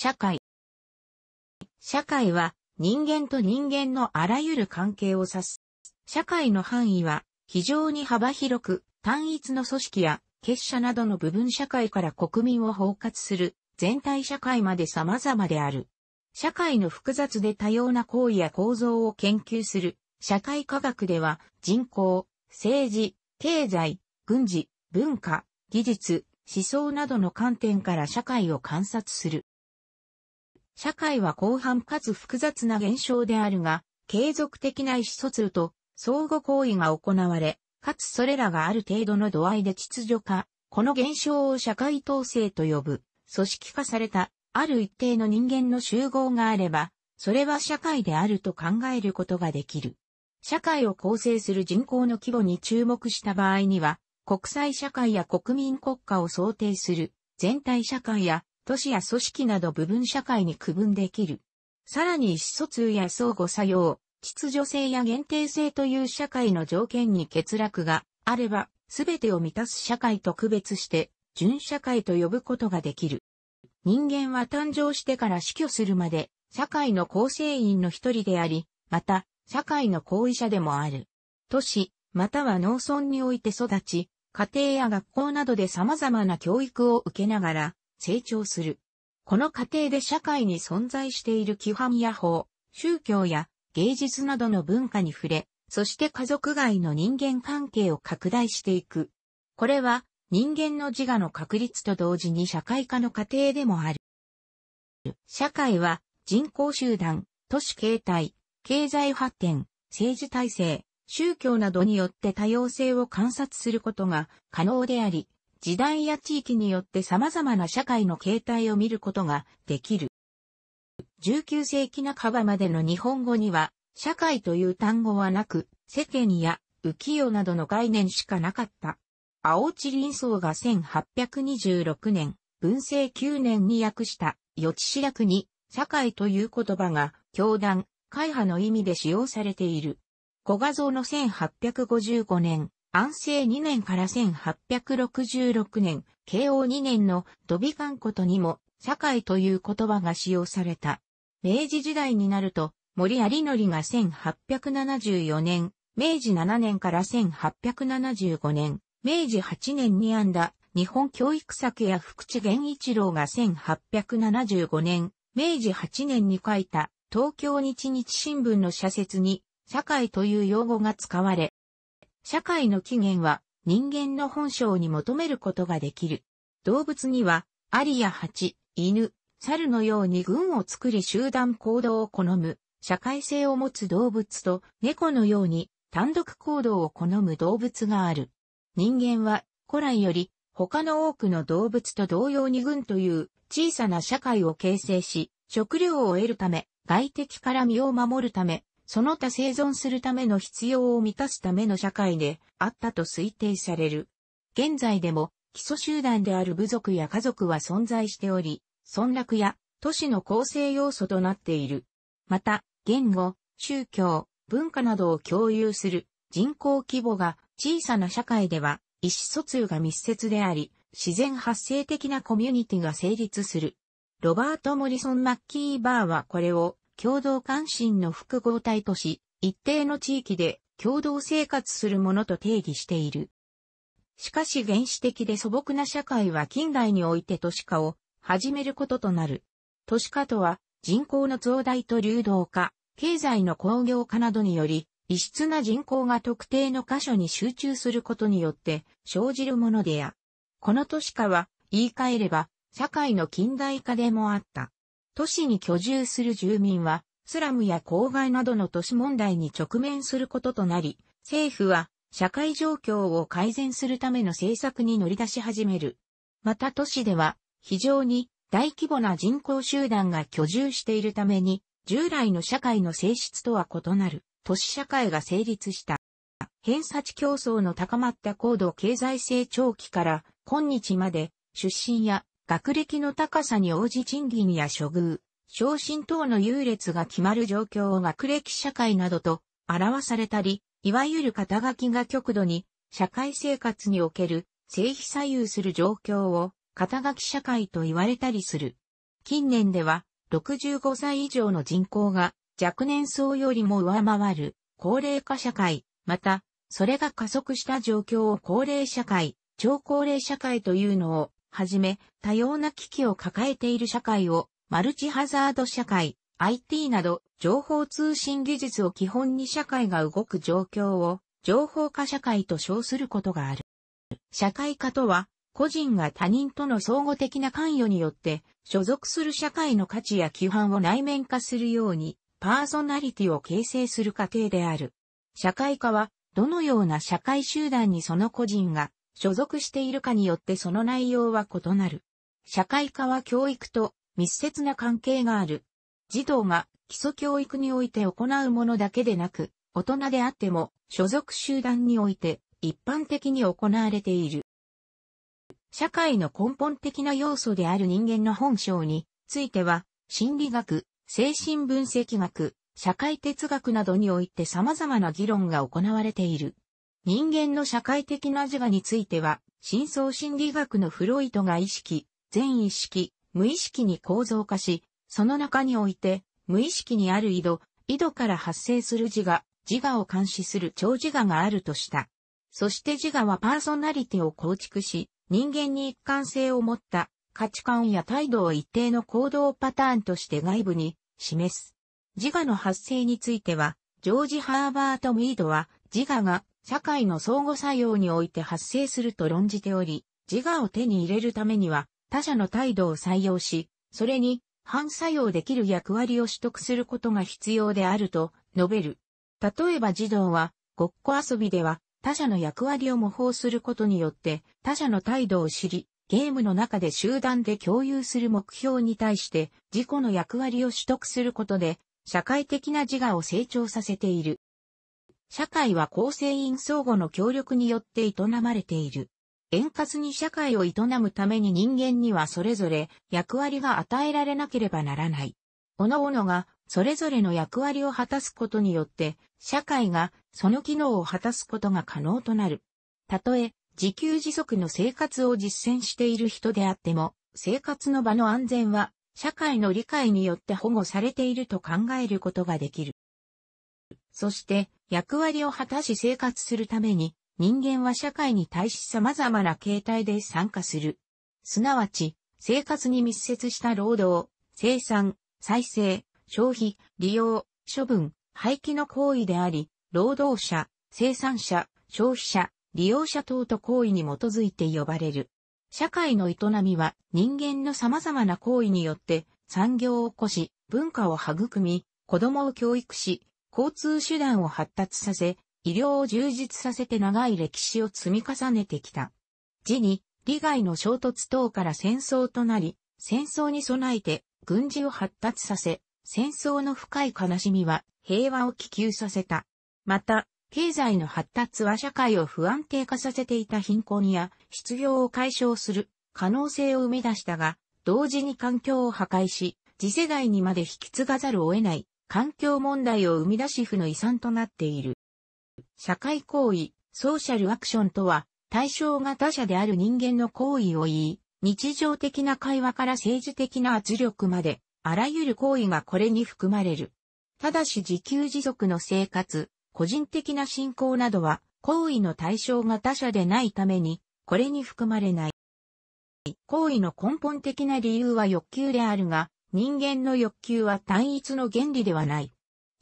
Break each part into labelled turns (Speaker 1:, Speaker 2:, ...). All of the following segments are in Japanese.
Speaker 1: 社会。社会は人間と人間のあらゆる関係を指す。社会の範囲は非常に幅広く単一の組織や結社などの部分社会から国民を包括する全体社会まで様々である。社会の複雑で多様な行為や構造を研究する社会科学では人口、政治、経済、軍事、文化、技術、思想などの観点から社会を観察する。社会は広範かつ複雑な現象であるが、継続的な意思疎通と相互行為が行われ、かつそれらがある程度の度合いで秩序化、この現象を社会統制と呼ぶ、組織化された、ある一定の人間の集合があれば、それは社会であると考えることができる。社会を構成する人口の規模に注目した場合には、国際社会や国民国家を想定する全体社会や都市や組織など部分社会に区分できる。さらに意思疎通や相互作用、秩序性や限定性という社会の条件に欠落があれば、すべてを満たす社会と区別して、純社会と呼ぶことができる。人間は誕生してから死去するまで、社会の構成員の一人であり、また、社会の行為者でもある。都市、または農村において育ち、家庭や学校などで様々な教育を受けながら、成長する。この過程で社会に存在している規範や法、宗教や芸術などの文化に触れ、そして家族外の人間関係を拡大していく。これは人間の自我の確立と同時に社会化の過程でもある。社会は人口集団、都市形態、経済発展、政治体制、宗教などによって多様性を観察することが可能であり、時代や地域によって様々な社会の形態を見ることができる。19世紀半ばまでの日本語には、社会という単語はなく、世間や浮世などの概念しかなかった。青地林層が1826年、文政9年に訳した、予知史役に、社会という言葉が、教団、会派の意味で使用されている。小画像の1855年、安政2年から1866年、慶応2年の土美観ことにも、社会という言葉が使用された。明治時代になると、森有則が1874年、明治7年から1875年、明治8年に編んだ日本教育作や福地源一郎が1875年、明治8年に書いた東京日日新聞の社説に社会という用語が使われ、社会の起源は人間の本性に求めることができる。動物には、アリやチ、犬、猿のように群を作り集団行動を好む、社会性を持つ動物と猫のように単独行動を好む動物がある。人間は古来より他の多くの動物と同様に群という小さな社会を形成し、食料を得るため、外敵から身を守るため、その他生存するための必要を満たすための社会であったと推定される。現在でも基礎集団である部族や家族は存在しており、村落や都市の構成要素となっている。また、言語、宗教、文化などを共有する人口規模が小さな社会では意思疎通が密接であり、自然発生的なコミュニティが成立する。ロバート・モリソン・マッキーバーはこれを共同関心の複合体とし、一定の地域で共同生活するものと定義している。しかし原始的で素朴な社会は近代において都市化を始めることとなる。都市化とは人口の増大と流動化、経済の工業化などにより、異質な人口が特定の箇所に集中することによって生じるものであ。この都市化は言い換えれば社会の近代化でもあった。都市に居住する住民は、スラムや郊外などの都市問題に直面することとなり、政府は社会状況を改善するための政策に乗り出し始める。また都市では非常に大規模な人口集団が居住しているために、従来の社会の性質とは異なる都市社会が成立した。偏差値競争の高まった高度経済成長期から今日まで出身や学歴の高さに応じ賃金や処遇、昇進等の優劣が決まる状況を学歴社会などと表されたり、いわゆる肩書きが極度に社会生活における性比左右する状況を肩書き社会と言われたりする。近年では65歳以上の人口が若年層よりも上回る高齢化社会、またそれが加速した状況を高齢社会、超高齢社会というのをはじめ、多様な危機を抱えている社会を、マルチハザード社会、IT など、情報通信技術を基本に社会が動く状況を、情報化社会と称することがある。社会化とは、個人が他人との相互的な関与によって、所属する社会の価値や規範を内面化するように、パーソナリティを形成する過程である。社会化は、どのような社会集団にその個人が所属しているかによってその内容は異なる。社会科は教育と密接な関係がある。児童が基礎教育において行うものだけでなく、大人であっても所属集団において一般的に行われている。社会の根本的な要素である人間の本性については、心理学、精神分析学、社会哲学などにおいて様々な議論が行われている。人間の社会的な自我については、深層心理学のフロイトが意識、全意識、無意識に構造化し、その中において、無意識にある井戸、井戸から発生する自我、自我を監視する超自我があるとした。そして自我はパーソナリティを構築し、人間に一貫性を持った価値観や態度を一定の行動パターンとして外部に示す。自我の発生については、ジョージ・ハーバート・ミードは、自我が社会の相互作用において発生すると論じており、自我を手に入れるためには他者の態度を採用し、それに反作用できる役割を取得することが必要であると述べる。例えば児童は、ごっこ遊びでは他者の役割を模倣することによって他者の態度を知り、ゲームの中で集団で共有する目標に対して自己の役割を取得することで社会的な自我を成長させている。社会は構成員相互の協力によって営まれている。円滑に社会を営むために人間にはそれぞれ役割が与えられなければならない。各々がそれぞれの役割を果たすことによって、社会がその機能を果たすことが可能となる。たとえ、自給自足の生活を実践している人であっても、生活の場の安全は、社会の理解によって保護されていると考えることができる。そして、役割を果たし生活するために、人間は社会に対し様々な形態で参加する。すなわち、生活に密接した労働、生産、再生、消費、利用、処分、廃棄の行為であり、労働者、生産者、消費者、利用者等と行為に基づいて呼ばれる。社会の営みは人間の様々な行為によって産業を起こし、文化を育み、子供を教育し、交通手段を発達させ、医療を充実させて長い歴史を積み重ねてきた。時に、利害の衝突等から戦争となり、戦争に備えて軍事を発達させ、戦争の深い悲しみは平和を希求させた。また、経済の発達は社会を不安定化させていた貧困や失業を解消する可能性を生み出したが、同時に環境を破壊し、次世代にまで引き継がざるを得ない環境問題を生み出し負の遺産となっている。社会行為、ソーシャルアクションとは、対象が他者である人間の行為を言い、日常的な会話から政治的な圧力まで、あらゆる行為がこれに含まれる。ただし自給自足の生活、個人的な信仰などは、行為の対象が他者でないために、これに含まれない。行為の根本的な理由は欲求であるが、人間の欲求は単一の原理ではない。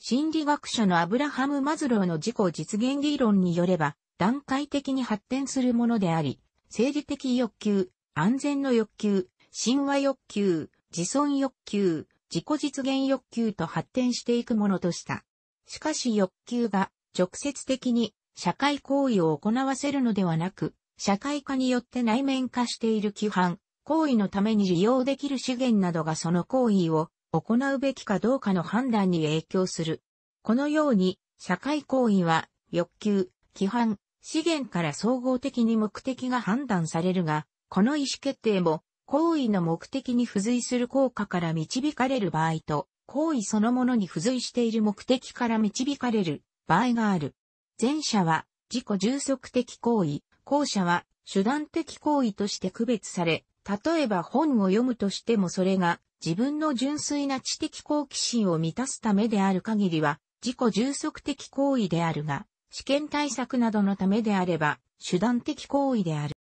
Speaker 1: 心理学者のアブラハム・マズローの自己実現理論によれば、段階的に発展するものであり、政治的欲求、安全の欲求、神話欲求、自尊欲求、自己実現欲求と発展していくものとした。しかし欲求が直接的に社会行為を行わせるのではなく、社会化によって内面化している規範、行為のために利用できる資源などがその行為を行うべきかどうかの判断に影響する。このように、社会行為は欲求、規範、資源から総合的に目的が判断されるが、この意思決定も行為の目的に付随する効果から導かれる場合と、行為そのものに付随している目的から導かれる場合がある。前者は自己充足的行為、後者は手段的行為として区別され、例えば本を読むとしてもそれが自分の純粋な知的好奇心を満たすためである限りは自己充足的行為であるが、試験対策などのためであれば手段的行為である。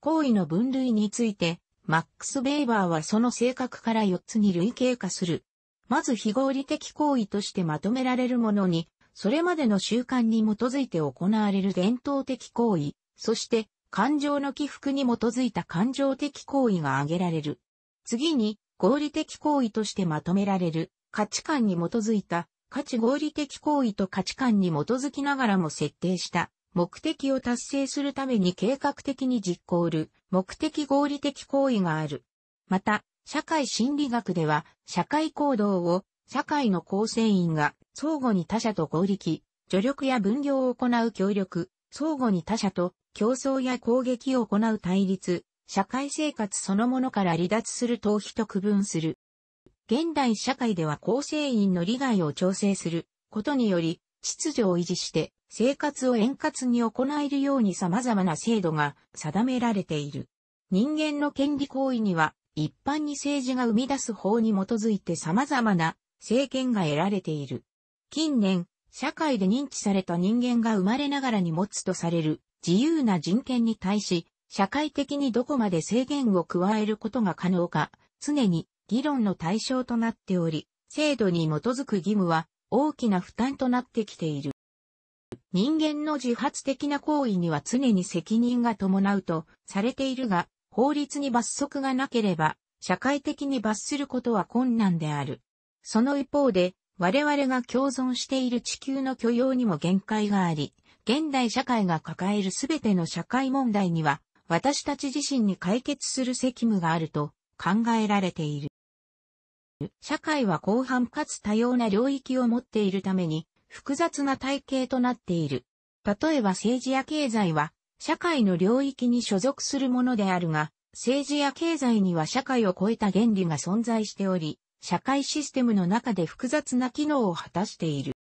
Speaker 1: 行為の分類について、マックス・ベイバーはその性格から4つに類型化する。まず非合理的行為としてまとめられるものに、それまでの習慣に基づいて行われる伝統的行為、そして感情の起伏に基づいた感情的行為が挙げられる。次に、合理的行為としてまとめられる、価値観に基づいた、価値合理的行為と価値観に基づきながらも設定した、目的を達成するために計画的に実行る、目的合理的行為がある。また、社会心理学では、社会行動を、社会の構成員が、相互に他者と合力、助力や分業を行う協力、相互に他者と競争や攻撃を行う対立、社会生活そのものから離脱する逃避と区分する。現代社会では構成員の利害を調整することにより、秩序を維持して生活を円滑に行えるように様々な制度が定められている。人間の権利行為には一般に政治が生み出す法に基づいて様々な政権が得られている。近年、社会で認知された人間が生まれながらに持つとされる自由な人権に対し、社会的にどこまで制限を加えることが可能か、常に議論の対象となっており、制度に基づく義務は大きな負担となってきている。人間の自発的な行為には常に責任が伴うとされているが、法律に罰則がなければ、社会的に罰することは困難である。その一方で、我々が共存している地球の許容にも限界があり、現代社会が抱えるすべての社会問題には、私たち自身に解決する責務があると考えられている。社会は広範かつ多様な領域を持っているために、複雑な体系となっている。例えば政治や経済は、社会の領域に所属するものであるが、政治や経済には社会を超えた原理が存在しており、社会システムの中で複雑な機能を果たしている。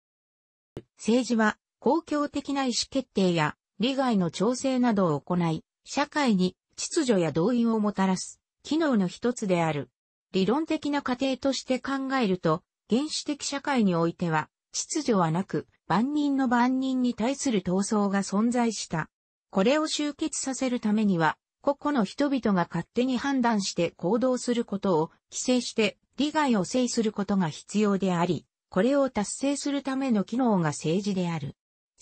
Speaker 1: 政治は公共的な意思決定や利害の調整などを行い、社会に秩序や動員をもたらす機能の一つである。理論的な過程として考えると、原始的社会においては、秩序はなく、万人の万人に対する闘争が存在した。これを終結させるためには、個々の人々が勝手に判断して行動することを規制して利害を制することが必要であり、これを達成するための機能が政治である。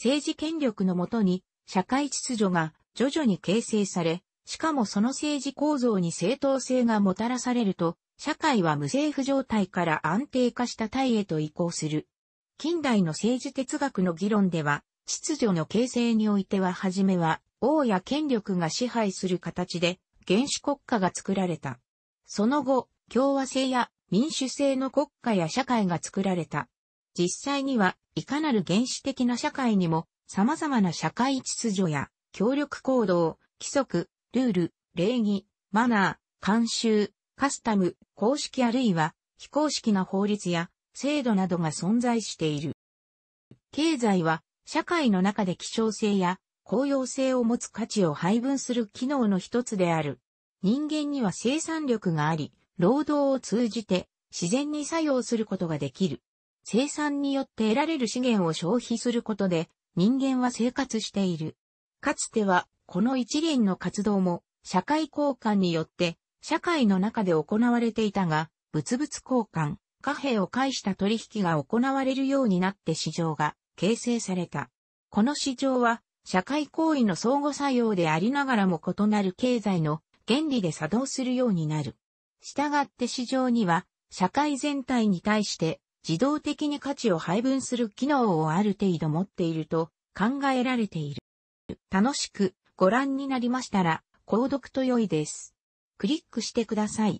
Speaker 1: 政治権力のもとに社会秩序が徐々に形成され、しかもその政治構造に正当性がもたらされると、社会は無政府状態から安定化した体へと移行する。近代の政治哲学の議論では、秩序の形成においては初めは、王や権力が支配する形で、原始国家が作られた。その後、共和制や民主制の国家や社会が作られた。実際には、いかなる原始的な社会にも、様々な社会秩序や、協力行動、規則、ルール、礼儀、マナー、慣習、カスタム、公式あるいは、非公式な法律や、制度などが存在している。経済は、社会の中で希少性や、公用性を持つ価値を配分する機能の一つである。人間には生産力があり、労働を通じて自然に作用することができる。生産によって得られる資源を消費することで人間は生活している。かつては、この一連の活動も社会交換によって社会の中で行われていたが、物々交換、貨幣を介した取引が行われるようになって市場が形成された。この市場は社会行為の相互作用でありながらも異なる経済の原理で作動するようになる。したがって市場には社会全体に対して自動的に価値を配分する機能をある程度持っていると考えられている。楽しくご覧になりましたら、購読と良いです。クリックしてください。